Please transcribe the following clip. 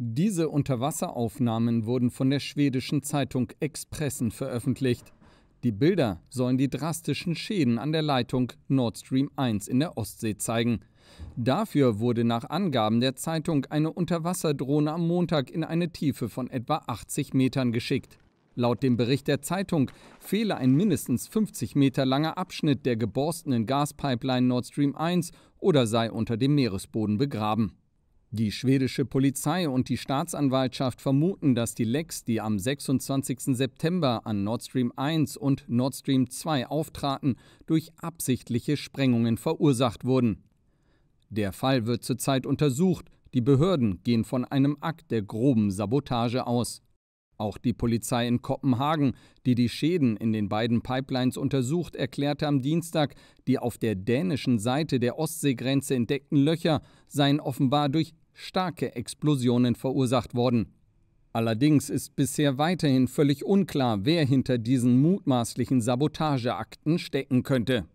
Diese Unterwasseraufnahmen wurden von der schwedischen Zeitung Expressen veröffentlicht. Die Bilder sollen die drastischen Schäden an der Leitung Nord Stream 1 in der Ostsee zeigen. Dafür wurde nach Angaben der Zeitung eine Unterwasserdrohne am Montag in eine Tiefe von etwa 80 Metern geschickt. Laut dem Bericht der Zeitung fehle ein mindestens 50 Meter langer Abschnitt der geborstenen Gaspipeline Nord Stream 1 oder sei unter dem Meeresboden begraben. Die schwedische Polizei und die Staatsanwaltschaft vermuten, dass die Lecks, die am 26. September an Nord Stream 1 und Nord Stream 2 auftraten, durch absichtliche Sprengungen verursacht wurden. Der Fall wird zurzeit untersucht. Die Behörden gehen von einem Akt der groben Sabotage aus. Auch die Polizei in Kopenhagen, die die Schäden in den beiden Pipelines untersucht, erklärte am Dienstag, die auf der dänischen Seite der Ostseegrenze entdeckten Löcher seien offenbar durch starke Explosionen verursacht worden. Allerdings ist bisher weiterhin völlig unklar, wer hinter diesen mutmaßlichen Sabotageakten stecken könnte.